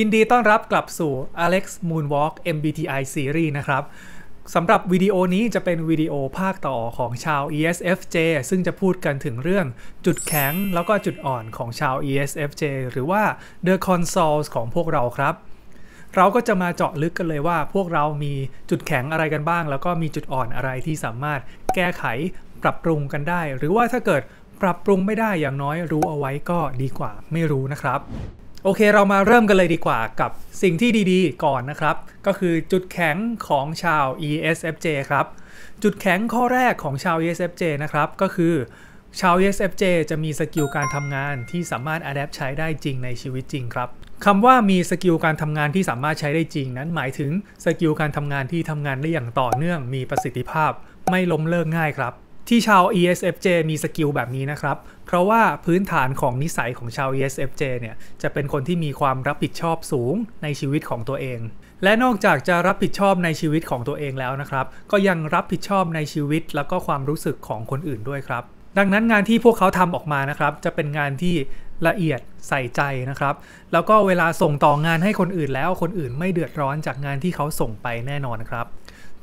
ยินดีต้อนรับกลับสู่ Alex Moonwalk MBTI Series นะครับสำหรับวิดีโอนี้จะเป็นวิดีโอภาคต่อของชาว ESFJ ซึ่งจะพูดกันถึงเรื่องจุดแข็งแล้วก็จุดอ่อนของชาว ESFJ หรือว่า The Consoles ของพวกเราครับ เราก็จะมาเจาะลึกกันเลยว่าพวกเรามีจุดแข็งอะไรกันบ้าง แล้วก็มีจุดอ่อนอะไรที่สามารถแก้ไขปรับปรุงกันได้ หรือว่าถ้าเกิดปรับปรุงไม่ได้อย่างน้อยรู้เอาไว้ก็ดีกว่าไม่รู้นะครับโอเค เรามาเริ่มกันเลยดีกว่ากับสิ่งที่ดีๆ ก่อนนะครับ ก็คือจุดแข็งของชาว ESFJ ครับ จุดแข็งข้อแรกของชาว ESFJ นะครับก็คือชาว ESFJ จะมีสกิลการทำงานที่สามารถอัดแอปใช้ได้จริงในชีวิตจริงครับคำว่ามีสกิลการทำงานที่สามารถใช้ได้จริง นั้นหมายถึงสกิลการทำงานที่ทำงานได้อย่างต่อเนื่องมีประสิทธิภาพไม่ล้มเลิกง่ายครับที่ชาว ESFJ มีสกิลแบบนี้นะครับ เพราะว่าพื้นฐานของนิสัยของชาว ESFJ เนี่ย จะเป็นคนที่มีความรับผิดชอบสูงในชีวิตของตัวเอง และนอกจากจะรับผิดชอบในชีวิตของตัวเองแล้วนะครับ ก็ยังรับผิดชอบในชีวิตแล้วก็ความรู้สึกของคนอื่นด้วยครับ ดังนั้นงานที่พวกเขาทำออกมานะครับ จะเป็นงานที่ละเอียดใส่ใจนะครับ แล้วก็เวลาส่งต่องานให้คนอื่นแล้วคนอื่นไม่เดือดร้อนจากงานที่เขาส่งไปแน่นอนครับ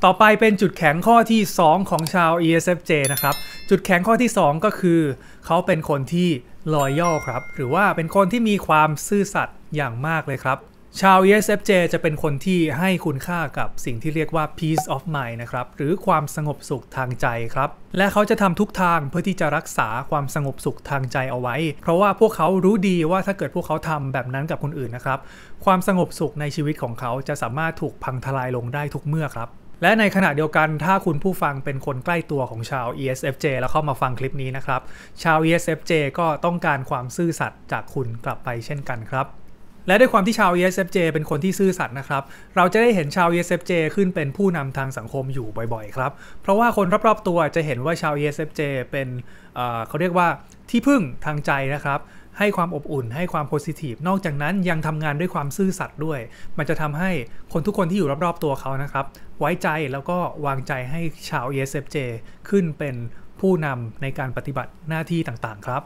ต่อไปเป็นจุดแข็งข้อที่ 2 ของชาว ESFJ นะครับ จุดแข็งข้อที่ 2 ก็คือ เขาเป็นคนที่ loyal ครับ หรือว่าเป็นคนที่มีความซื่อสัตย์อย่างมากเลยครับ ชาว ESFJ จะเป็นคนที่ให้คุณค่ากับสิ่งที่เรียกว่า peace of mind นะครับ หรือความสงบสุขทางใจครับ และเขาจะทำทุกทางเพื่อที่จะรักษาความสงบสุขทางใจเอาไว้ เพราะว่าพวกเขารู้ดีว่าถ้าเกิดพวกเขาทำแบบนั้นกับคนอื่นนะครับ ความสงบสุขในชีวิตของเขาจะสามารถถูกพังทลายลงได้ทุกเมื่อครับและในขณะเดียวกันถ้าคุณผู้ฟังเป็นคนใกล้ตัวของชาว ESFJ แล้วเข้ามาฟังคลิปนี้นะครับ ชาว ESFJ ก็ต้องการความซื่อสัตย์จากคุณกลับไปเช่นกันครับ และด้วยความที่ชาว ESFJ เป็นคนที่ซื่อสัตย์นะครับ เราจะได้เห็นชาว ESFJ ขึ้นเป็นผู้นำทางสังคมอยู่บ่อยๆครับ เพราะว่าคนรอบๆตัวจะเห็นว่าชาว ESFJ เป็นเเขาเรียกว่าที่พึ่งทางใจนะครับให้ความอบอุ่นให้ความโพสิทีฟนอกจากนั้นยังทำงานด้วยความซื่อสัตย์ด้วย มันจะทำให้คนทุกคนที่อยู่รอบๆตัวเขานะครับ ไว้ใจแล้วก็วางใจให้ชาว ESFJ ขึ้นเป็นผู้นำในการปฏิบัติหน้าที่ต่างๆครับ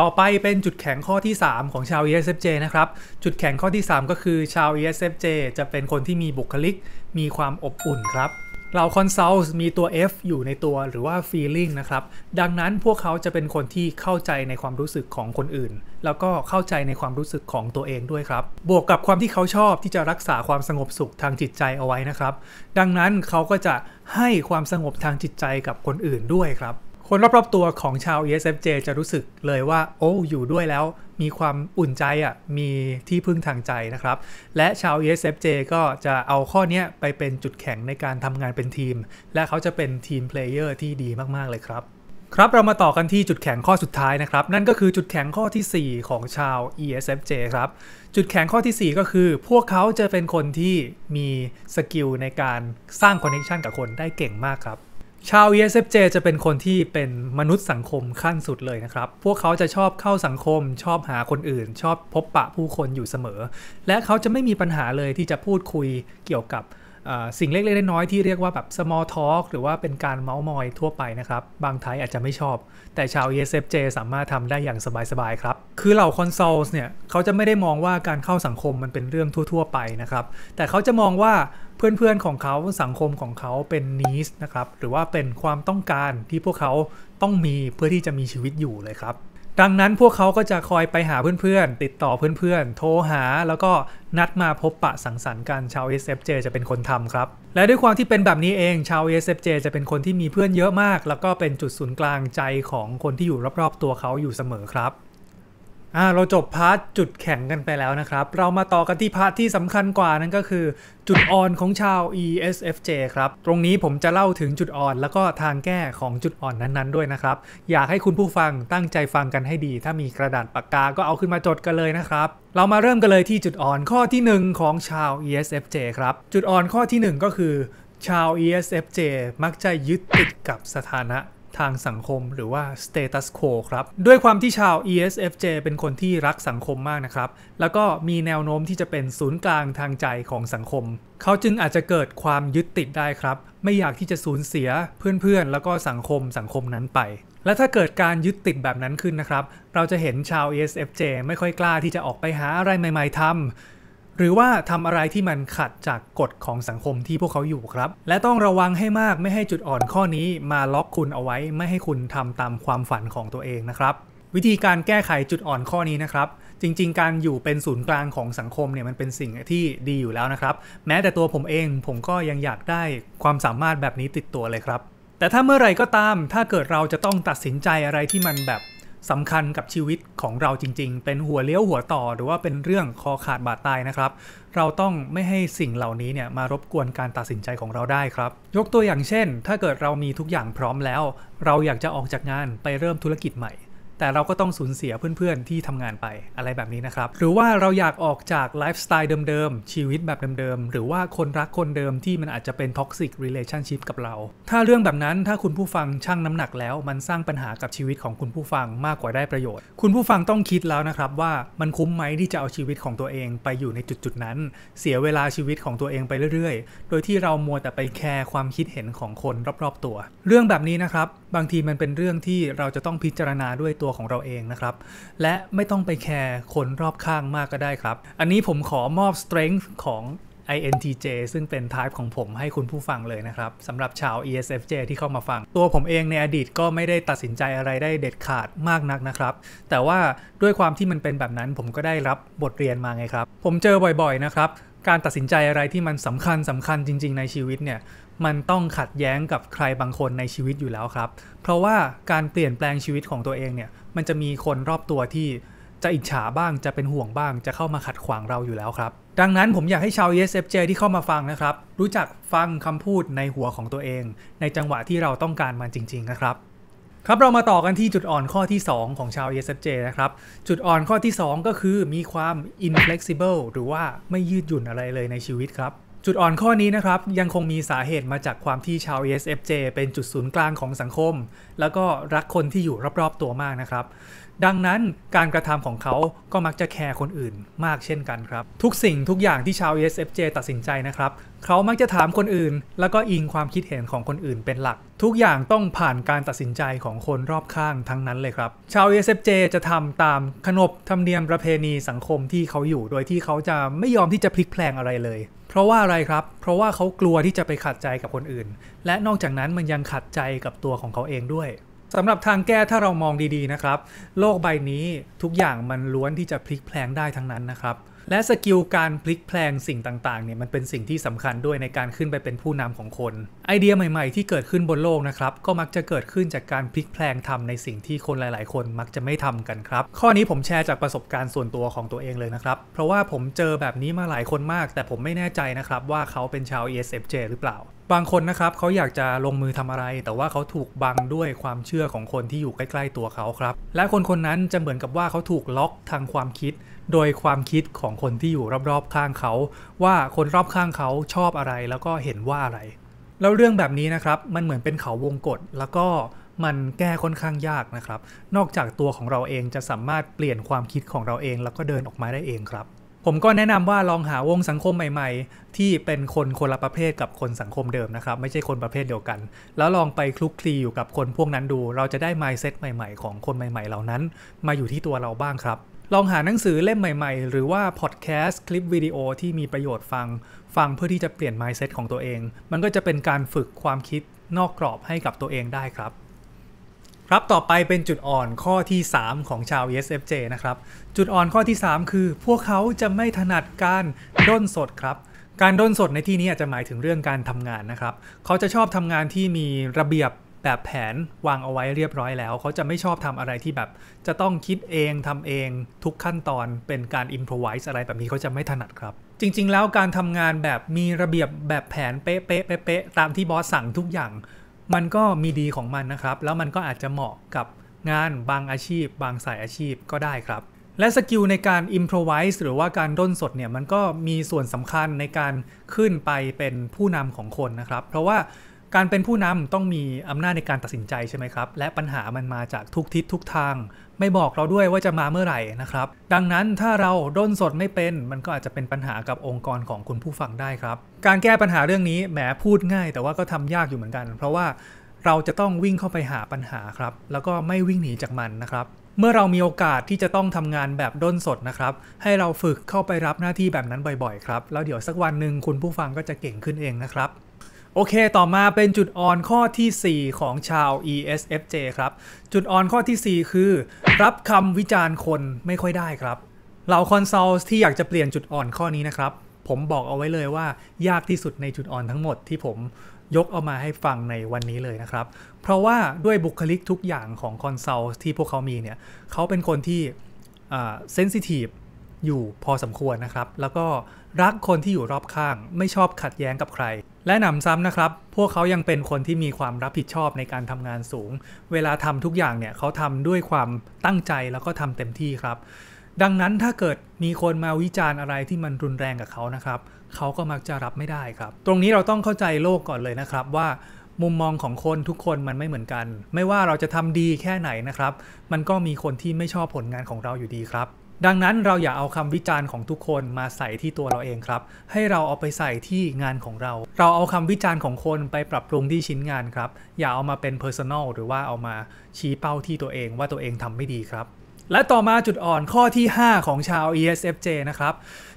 ต่อไปเป็นจุดแข็งข้อที่ 3 ของชาว ESFJ นะครับ จุดแข็งข้อที่ 3 ก็คือชาว ESFJ จะเป็นคนที่มีบุคลิกมีความอบอุ่นครับเราคอนซัลท์มีตัว F อยู่ในตัวหรือว่า feeling นะครับดังนั้นพวกเขาจะเป็นคนที่เข้าใจในความรู้สึกของคนอื่น แล้วก็เข้าใจในความรู้สึกของตัวเองด้วยครับ บวกกับความที่เขาชอบที่จะรักษาความสงบสุขทางจิตใจเอาไว้นะครับดังนั้นเขาก็จะให้ความสงบทางจิตใจกับคนอื่นด้วยครับคนรอบๆตัวของชาว ESFJ จะรู้สึกเลยว่าโอ้อยู่ด้วยแล้วมีความอุ่นใจอะ่ะมีที่พึ่งทางใจนะครับและชาว ESFJ ก็จะเอาข้อนี้ไปเป็นจุดแข็งในการทำงานเป็นทีม และเขาจะเป็นทีมเพลเยอร์ที่ดีมากๆเลยครับ ครับเรามาต่อกันที่จุดแข็งข้อสุดท้ายนะครับ นั่นก็คือจุดแข็งข้อที่ 4 ของชาว ESFJ ครับ จุดแข็งข้อที่ 4 ก็คือ พวกเขาจะเป็นคนที่มีสกิลในการสร้างคอนเนคชันกับคนได้เก่งมากครับชาว ESFJ จะเป็นคนที่เป็นมนุษย์สังคมขั้นสุดเลยนะครับ พวกเขาจะชอบเข้าสังคม ชอบหาคนอื่น ชอบพบปะผู้คนอยู่เสมอ และเขาจะไม่มีปัญหาเลยที่จะพูดคุยเกี่ยวกับสิ่งเล็กๆ น้อยๆ ที่เรียกว่าแบบ small talk หรือว่าเป็นการเมาส์มอยทั่วไปนะครับ บางไทยอาจจะไม่ชอบ แต่ชาว ESFJ สามารถทำได้อย่างสบายๆ ครับ คือเหล่า consoles เนี่ย เขาจะไม่ได้มองว่าการเข้าสังคมมันเป็นเรื่องทั่วๆไปนะครับ แต่เขาจะมองว่าเพื่อนๆ ของเขา สังคมของเขาเป็นนิสนะครับ หรือว่าเป็นความต้องการที่พวกเขาต้องมีเพื่อที่จะมีชีวิตอยู่เลยครับดังนั้นพวกเขาก็จะคอยไปหาเพื่อนๆ ติดต่อเพื่อนๆโทรหาแล้วก็นัดมาพบปะสังสรรค์กันชาว SFJ จะเป็นคนทำครับ และด้วยความที่เป็นแบบนี้เองชาว SFJ จะเป็นคนที่มีเพื่อนเยอะมาก แล้วก็เป็นจุดศูนย์กลางใจของคนที่อยู่รอบๆตัวเขาอยู่เสมอครับ่าเราจบพาร์ทจุดแข็งกันไปแล้วนะครับ เรามาต่อกันที่พาร์ทที่สำคัญกว่านั่นก็คือ จุดอ่อนของชาว ESFJ ครับ ตรงนี้ผมจะเล่าถึงจุดอ่อน แล้วก็ทางแก้ของจุดอ่อนนั้นๆด้วยนะครับ อยากให้คุณผู้ฟังตั้งใจฟังกันให้ดี ถ้ามีกระดาษปากกา ก็เอาขึ้นมาจดกันเลยนะครับ เรามาเริ่มกันเลยที่จุดอ่อนข้อที่1ของชาว ESFJ ครับ จุดอ่อนข้อที่1ก็คือชาว ESFJ มักจะยึดติดกับสถานะทางสังคมหรือว่า status quo ครับ ด้วยความที่ชาว ESFJ เป็นคนที่รักสังคมมากนะครับแล้วก็มีแนวโน้มที่จะเป็นศูนย์กลางทางใจของสังคม เขาจึงอาจจะเกิดความยึดติดได้ครับ ไม่อยากที่จะสูญเสียเพื่อนๆแล้วก็สังคมสังคมนั้นไป และถ้าเกิดการยึดติดแบบนั้นขึ้นนะครับ เราจะเห็นชาว ESFJ ไม่ค่อยกล้าที่จะออกไปหาอะไรใหม่ๆทำหรือว่าทำอะไรที่มันขัดจากกฎของสังคมที่พวกเขาอยู่ครับ และต้องระวังให้มากไม่ให้จุดอ่อนข้อนี้ มาล็อกคุณเอาไว้ ไม่ให้คุณทำตามความฝันของตัวเองนะครับ วิธีการแก้ไขจุดอ่อนข้อนี้นะครับ จริงๆ การอยู่เป็นศูนย์กลางของสังคมเนี่ยมันเป็นสิ่งที่ดีอยู่แล้วนะครับ แม้แต่ตัวผมเองผมก็ยังอยากได้ความสามารถแบบนี้ติดตัวเลยครับ แต่ถ้าเมื่อไรก็ตาม ถ้าเกิดเราจะต้องตัดสินใจอะไรที่มันแบบสำคัญกับชีวิตของเราจริงๆ เป็นหัวเลี้ยวหัวต่อ หรือว่าเป็นเรื่องคอขาดบาดตายนะครับ เราต้องไม่ให้สิ่งเหล่านี้เนี่ยมารบกวนการตัดสินใจของเราได้ครับ ยกตัวอย่างเช่น ถ้าเกิดเรามีทุกอย่างพร้อมแล้ว เราอยากจะออกจากงานไปเริ่มธุรกิจใหม่แต่เราก็ต้องสูญเสียเพื่อนๆ ที่ทำงานไปอะไรแบบนี้นะครับ หรือว่าเราอยากออกจากไลฟ์สไตล์เดิมๆ ชีวิตแบบเดิมๆ หรือว่าคนรักคนเดิมที่มันอาจจะเป็นท็อกซิกเรลชั่นชิพกับเรา ถ้าเรื่องแบบนั้นถ้าคุณผู้ฟังชั่งน้ำหนักแล้ว มันสร้างปัญหากับชีวิตของคุณผู้ฟังมากกว่าได้ประโยชน์ คุณผู้ฟังต้องคิดแล้วนะครับว่ามันคุ้มไหมที่จะเอาชีวิตของตัวเองไปอยู่ในจุดๆนั้น เสียเวลาชีวิตของตัวเองไปเรื่อยๆ โดยที่เรามัวแต่ไปแคร์ความคิดเห็นของคนรอบๆตัว เรื่องแบบนี้นะครับบางทีมันเป็นเรื่องที่เราจะต้องพิจารณาด้วยตัวของเราเองนะครับและไม่ต้องไปแคร์คนรอบข้างมากก็ได้ครับ อันนี้ผมขอมอบ strength ของ INTJ ซึ่งเป็น type ของผมให้คุณผู้ฟังเลยนะครับสำหรับชาว ESFJ ที่เข้ามาฟัง ตัวผมเองในอดีตก็ไม่ได้ตัดสินใจอะไรได้เด็ดขาดมากนักนะครับแต่ว่าด้วยความที่มันเป็นแบบนั้นผมก็ได้รับบทเรียนมาไงครับ ผมเจอบ่อยๆนะครับการตัดสินใจอะไรที่มันสำคัญสำคัญจริง ๆในชีวิตเนี่ยมันต้องขัดแย้งกับใครบางคนในชีวิตอยู่แล้วครับ เพราะว่าการเปลี่ยนแปลงชีวิตของตัวเองเนี่ย มันจะมีคนรอบตัวที่จะอิจฉาบ้าง จะเป็นห่วงบ้าง จะเข้ามาขัดขวางเราอยู่แล้วครับ ดังนั้นผมอยากให้ชาว ESFJ ที่เข้ามาฟังนะครับ รู้จักฟังคำพูดในหัวของตัวเอง ในจังหวะที่เราต้องการมันจริง ๆนะครับ ครับเรามาต่อกันที่จุดอ่อนข้อที่ 2 ของชาว ESFJ นะครับ จุดอ่อนข้อที่2ก็คือมีความ inflexible หรือว่าไม่ยืดหยุ่นอะไรเลยในชีวิตครับจุดอ่อนข้อนี้นะครับยังคงมีสาเหตุมาจากความที่ชาว ESFJ เป็นจุดศูนย์กลางของสังคม แล้วก็รักคนที่อยู่รอบๆตัวมากนะครับ ดังนั้นการกระทำของเขาก็มักจะแคร์คนอื่นมากเช่นกันครับทุกสิ่งทุกอย่างที่ชาว ESFJ ตัดสินใจนะครับ เขามักจะถามคนอื่นแล้วก็อิงความคิดเห็นของคนอื่นเป็นหลัก ทุกอย่างต้องผ่านการตัดสินใจของคนรอบข้างทั้งนั้นเลยครับชาว ESFJ จะทำตามขนบธรรมเนียมประเพณีสังคมที่เขาอยู่ โดยที่เขาจะไม่ยอมที่จะพลิกแพลงอะไรเลยเพราะว่าอะไรครับ เพราะว่าเขากลัวที่จะไปขัดใจกับคนอื่น และนอกจากนั้นมันยังขัดใจกับตัวของเขาเองด้วยสำหรับทางแก้ถ้าเรามองดีๆนะครับ โลกใบนี้ทุกอย่างมันล้วนที่จะพลิกแพลงได้ทั้งนั้นนะครับและสกิล การพลิกแพลงสิ่งต่างๆเนี่ยมันเป็นสิ่งที่สำคัญด้วยในการขึ้นไปเป็นผู้นำของคน ไอเดียใหม่ๆที่เกิดขึ้นบนโลกนะครับก็มักจะเกิดขึ้นจากการพลิกแพลงทำในสิ่งที่คนหลายๆ คนมักจะไม่ทำกันครับข้อนี้ผมแชร์จากประสบการณ์ส่วนตัวของตัวเองเลยนะครับเพราะว่าผมเจอแบบนี้มาหลายคนมาก แต่ผมไม่แน่ใจนะครับว่าเขาเป็นชาว ESFJ หรือเปล่าบางคนนะครับเขาอยากจะลงมือทำอะไร แต่ว่าเขาถูกบังด้วยความเชื่อของคนที่อยู่ใกล้ ๆ ตัวเขาครับและคนคนนั้นจะเหมือนกับว่าเขาถูกล็อกทางความคิดโดยความคิดของคนที่อยู่รอบๆข้างเขาว่าคนรอบข้างเขาชอบอะไรแล้วก็เห็นว่าอะไรแล้วเรื่องแบบนี้นะครับมันเหมือนเป็นเขาวงกฏแล้วก็มันแก้ค่อนข้างยากนะครับนอกจากตัวของเราเองจะสามารถเปลี่ยนความคิดของเราเองแล้วก็เดินออกมาได้เองครับผมก็แนะนำว่าลองหาวงสังคมใหม่ ๆ ที่เป็นคนคนละประเภทกับคนสังคมเดิมนะครับ ไม่ใช่คนประเภทเดียวกัน แล้วลองไปคลุกคลีอยู่กับคนพวกนั้นดู เราจะได้ mindset ใหม่ๆของคนใหม่ ๆ เหล่านั้น มาอยู่ที่ตัวเราบ้างครับ ลองหาหนังสือเล่มใหม่ๆ หรือว่าพอดแคสต์คลิปวิดีโอที่มีประโยชน์ฟังฟังเพื่อที่จะเปลี่ยน mindset ของตัวเอง มันก็จะเป็นการฝึกความคิดนอกกรอบให้กับตัวเองได้ครับครับ ต่อไปเป็นจุดอ่อนข้อที่ 3 ของชาว ESFJ นะครับ จุดอ่อนข้อที่ 3 คือ พวกเขาจะไม่ถนัดการด้นสดครับ การด้นสดในที่นี้อาจจะหมายถึงเรื่องการทำงานนะครับ เขาจะชอบทำงานที่มีระเบียบแบบแผนวางเอาไว้เรียบร้อยแล้ว เขาจะไม่ชอบทำอะไรที่แบบ จะต้องคิดเองทำเองทุกขั้นตอนเป็นการอิมพอไวส์อะไรแบบนี้ เขาจะไม่ถนัดครับ จริงๆ แล้วการทำงานแบบมีระเบียบแบบแผนเป๊ะๆตามที่บอสสั่งทุกอย่างมันก็มีดีของมันนะครับ แล้วมันก็อาจจะเหมาะกับงานบางอาชีพ บางสายอาชีพก็ได้ครับ และสกิลในการอิมพรไวส์หรือว่าการด้นสดเนี่ย มันก็มีส่วนสำคัญในการขึ้นไปเป็นผู้นำของคนนะครับ เพราะว่าการเป็นผู้นำต้องมีอำนาจในการตัดสินใจใช่ไหมครับ และปัญหามันมาจากทุกทิศทุกทาง ไม่บอกเราด้วยว่าจะมาเมื่อไหร่นะครับ ดังนั้นถ้าเราด้นสดไม่เป็น มันก็อาจจะเป็นปัญหากับองค์กรของคุณผู้ฟังได้ครับการแก้ปัญหาเรื่องนี้แหมพูดง่าย แต่ว่าก็ทำยากอยู่เหมือนกัน เพราะว่าเราจะต้องวิ่งเข้าไปหาปัญหาครับ แล้วก็ไม่วิ่งหนีจากมันนะครับ เมื่อเรามีโอกาสที่จะต้องทำงานแบบด้นสดนะครับ ให้เราฝึกเข้าไปรับหน้าที่แบบนั้นบ่อยๆครับแล้วเดี๋ยวสักวันหนึ่งคุณผู้ฟังก็จะเก่งขึ้นเองนะครับโอเค ต่อมาเป็นจุดอ่อนข้อที่ 4 ของชาว ESFJ ครับ จุดอ่อนข้อที่ 4 คือ รับคำวิจารณ์คนไม่ค่อยได้ครับเหล่าคอนซัลท์ที่อยากจะเปลี่ยนจุดอ่อนข้อนี้นะครับ ผมบอกเอาไว้เลยว่ายากที่สุดในจุดอ่อนทั้งหมดที่ผมยกเอามาให้ฟังในวันนี้เลยนะครับ เพราะว่าด้วยบุคลิกทุกอย่างของคอนซัลท์ที่พวกเขามีเนี่ย เขาเป็นคนที่เซนซิทีฟอยู่พอสมควรนะครับ แล้วก็รักคนที่อยู่รอบข้างไม่ชอบขัดแย้งกับใคร และหนำซ้ำนะครับ พวกเขายังเป็นคนที่มีความรับผิดชอบในการทำงานสูง เวลาทำทุกอย่างเนี่ยเขาทำด้วยความตั้งใจแล้วก็ทำเต็มที่ครับ ดังนั้นถ้าเกิดมีคนมาวิจารณ์อะไรที่มันรุนแรงกับเขานะครับเขาก็มักจะรับไม่ได้ครับ ตรงนี้เราต้องเข้าใจโลกก่อนเลยนะครับ ว่ามุมมองของคนทุกคนมันไม่เหมือนกัน ไม่ว่าเราจะทำดีแค่ไหนนะครับ มันก็มีคนที่ไม่ชอบผลงานของเราอยู่ดีครับดังนั้นเราอย่าเอาคำวิจารณ์ของทุกคนมาใส่ที่ตัวเราเองครับ ให้เราเอาไปใส่ที่งานของเรา เราเอาคำวิจารณ์ของคนไปปรับปรุงที่ชิ้นงานครับ อย่าเอามาเป็นเพอร์ซันอลหรือว่าเอามาชี้เป้าที่ตัวเองว่าตัวเองทำไม่ดีครับ และต่อมาจุดอ่อนข้อที่ 5 ของชาว ESFJ นะครับ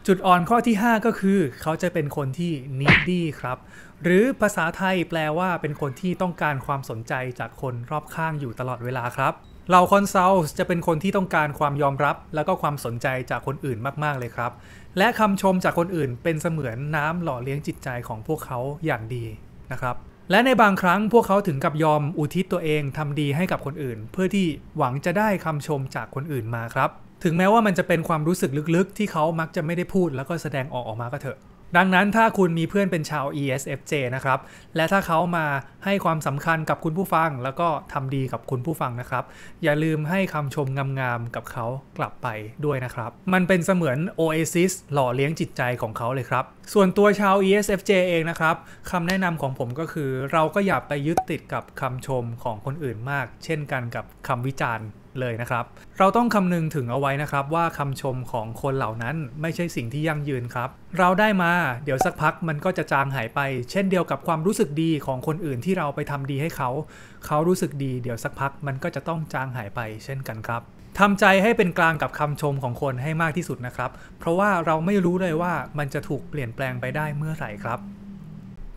จุดอ่อนข้อที่ 5 ก็คือ เขาจะเป็นคนที่ needy ครับ หรือภาษาไทยแปลว่าเป็นคนที่ต้องการความสนใจจากคนรอบข้างอยู่ตลอดเวลาครับเราคอนซัลท์จะเป็นคนที่ต้องการความยอมรับ แล้วก็ความสนใจจากคนอื่นมาก ๆ เลยครับ และคำชมจากคนอื่นเป็นเสมือน น้ำหล่อเลี้ยงจิตใจของพวกเขาอย่างดีนะครับและในบางครั้งพวกเขาถึงกับยอมอุทิศตัวเองทำดีให้กับคนอื่น เพื่อที่หวังจะได้คำชมจากคนอื่นมาครับ ถึงแม้ว่ามันจะเป็นความรู้สึกลึกๆ ที่เขามักจะไม่ได้พูด แล้วก็แสดงออกออกมาก็เถอะดังนั้นถ้าคุณมีเพื่อนเป็นชาว ESFJ นะครับ และถ้าเขามาให้ความสำคัญกับคุณผู้ฟัง แล้วก็ทำดีกับคุณผู้ฟังนะครับ อย่าลืมให้คำชมงามๆ กับเขากลับไปด้วยนะครับ มันเป็นเสมือน Oasis หล่อเลี้ยงจิตใจของเขาเลยครับ ส่วนตัวชาว ESFJ เองนะครับคำแนะนำของผมก็คือ เราก็อย่าไปยึดติดกับคำชมของคนอื่นมาก เช่นกันกับคำวิจารณ์เลยนะครับ เราต้องคำนึงถึงเอาไว้นะครับว่าคำชมของคนเหล่านั้นไม่ใช่สิ่งที่ยั่งยืนครับ เราได้มาเดี๋ยวสักพักมันก็จะจางหายไป เช่นเดียวกับความรู้สึกดีของคนอื่นที่เราไปทำดีให้เขา เขารู้สึกดี เดี๋ยวสักพักมันก็จะต้องจางหายไป เช่นกันครับ ทำใจให้เป็นกลางกับคำชมของคนให้มากที่สุดนะครับ เพราะว่าเราไม่รู้เลยว่ามันจะถูกเปลี่ยนแปลงไปได้เมื่อไหร่ครับ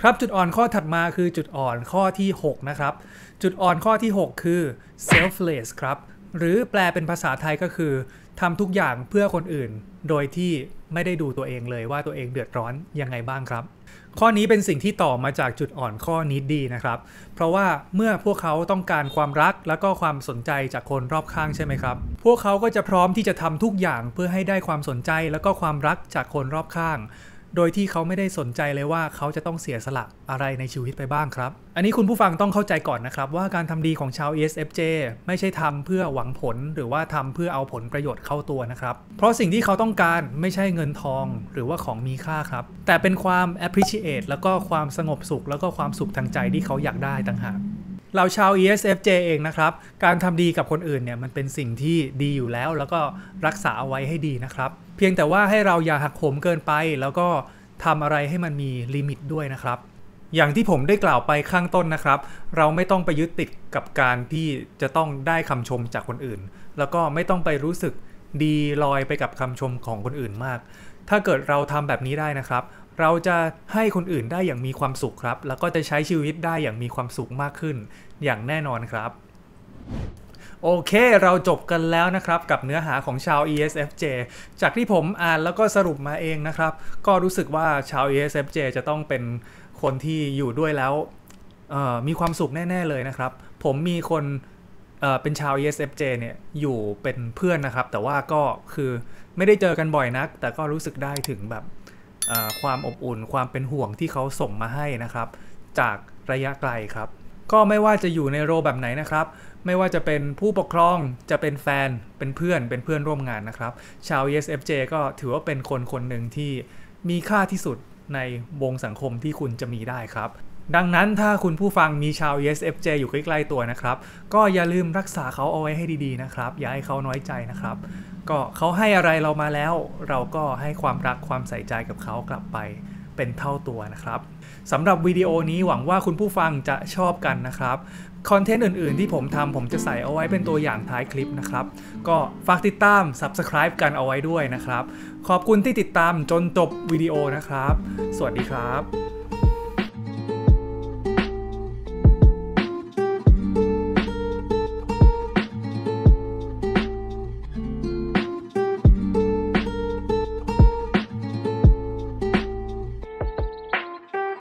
ครับจุดอ่อนข้อถัดมาคือจุดอ่อนข้อที่6นะครับ จุดอ่อนข้อที่ 6 คือ selfless ครับหรือแปลเป็นภาษาไทยก็คือทำทุกอย่างเพื่อคนอื่น โดยที่ไม่ได้ดูตัวเองเลยว่าตัวเองเดือดร้อนยังไงบ้างครับ ข้อนี้เป็นสิ่งที่ต่อมาจากจุดอ่อนข้อนี้ดีนะครับ เพราะว่าเมื่อพวกเขาต้องการความรักและก็ความสนใจจากคนรอบข้างใช่ไหมครับ พวกเขาก็จะพร้อมที่จะทำทุกอย่างเพื่อให้ได้ความสนใจและก็ความรักจากคนรอบข้างโดยที่เขาไม่ได้สนใจเลยว่าเขาจะต้องเสียสละอะไรในชีวิตไปบ้างครับ อันนี้คุณผู้ฟังต้องเข้าใจก่อนนะครับ ว่าการทำดีของชาว ESFJ ไม่ใช่ทำเพื่อหวังผล หรือว่าทำเพื่อเอาผลประโยชน์เข้าตัวนะครับ เพราะสิ่งที่เขาต้องการไม่ใช่เงินทองหรือว่าของมีค่าครับ แต่เป็นความ appreciate แล้วก็ความสงบสุขแล้วก็ความสุขทางใจที่เขาอยากได้ต่างหากเราชาว ESFJ เองนะครับ การทำดีกับคนอื่นเนี่ยมันเป็นสิ่งที่ดีอยู่แล้ว แล้วก็รักษาเอาไว้ให้ดีนะครับ เพียงแต่ว่าให้เราอย่าหักโหมเกินไปแล้วก็ทำอะไรให้มันมีลิมิตด้วยนะครับ อย่างที่ผมได้กล่าวไปข้างต้นนะครับ เราไม่ต้องไปยึดติดกับการที่จะต้องได้คำชมจากคนอื่น แล้วก็ไม่ต้องไปรู้สึกดีลอยไปกับคำชมของคนอื่นมาก ถ้าเกิดเราทำแบบนี้ได้นะครับเราจะให้คนอื่นได้อย่างมีความสุขครับ แล้วก็จะใช้ชีวิตได้อย่างมีความสุขมากขึ้นอย่างแน่นอนครับ โอเคเราจบกันแล้วนะครับ กับเนื้อหาของชาว ESFJ จากที่ผมอ่านแล้วก็สรุปมาเองนะครับ ก็รู้สึกว่าชาว ESFJ จะต้องเป็นคนที่อยู่ด้วยแล้วมีความสุขแน่ ๆเลยนะครับ ผมมีคนเป็นชาว ESFJ เนี่ยอยู่เป็นเพื่อนนะครับ แต่ว่าก็คือไม่ได้เจอกันบ่อยนัก แต่ก็รู้สึกได้ถึงแบบความอบอุ่นความเป็นห่วงที่เขาส่งมาให้นะครับ จากระยะไกลครับ ก็ไม่ว่าจะอยู่ในโรแบบไหนนะครับ ไม่ว่าจะเป็นผู้ปกครองจะเป็นแฟนเป็นเพื่อนเป็นเพื่อนร่วมงานนะครับ ชาว ESFJ ก็ถือว่าเป็นคนคนหนึ่งที่มีค่าที่สุดในวงสังคมที่คุณจะมีได้ครับดังนั้นถ้าคุณผู้ฟังมีชาว ESFJ อยู่ใกล้ๆตัวนะครับ ก็อย่าลืมรักษาเขาเอาไว้ให้ดีๆนะครับอย่าให้เขาน้อยใจนะครับ ก็เขาให้อะไรเรามาแล้ว เราก็ให้ความรักความใส่ใจกับเขากลับไปเป็นเท่าตัวนะครับสำหรับวิดีโอนี้หวังว่าคุณผู้ฟังจะชอบกันนะครับคอนเทนต์อื่นๆ ที่ผมทำผมจะใส่เอาไว้เป็นตัวอย่างท้ายคลิปนะครับ ก็ฝากติดตาม Subscribe กันเอาไว้ด้วยนะครับ ขอบคุณที่ติดตามจนจบวิดีโอนะครับ สวัสดีครับ